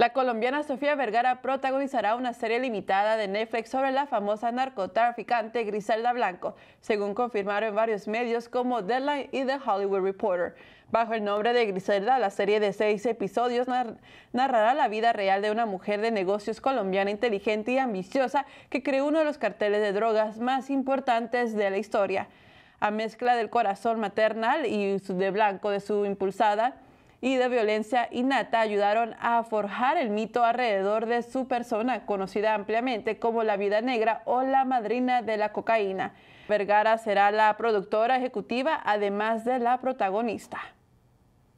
La colombiana Sofía Vergara protagonizará una serie limitada de Netflix sobre la famosa narcotraficante Griselda Blanco, según confirmaron varios medios como Deadline y The Hollywood Reporter. Bajo el nombre de Griselda, la serie de seis episodios narrará la vida real de una mujer de negocios colombiana inteligente y ambiciosa que creó uno de los carteles de drogas más importantes de la historia. A mezcla del corazón maternal y de blanco de su impulsada, y de violencia innata ayudaron a forjar el mito alrededor de su persona, conocida ampliamente como la vida negra o la madrina de la cocaína. Vergara será la productora ejecutiva, además de la protagonista.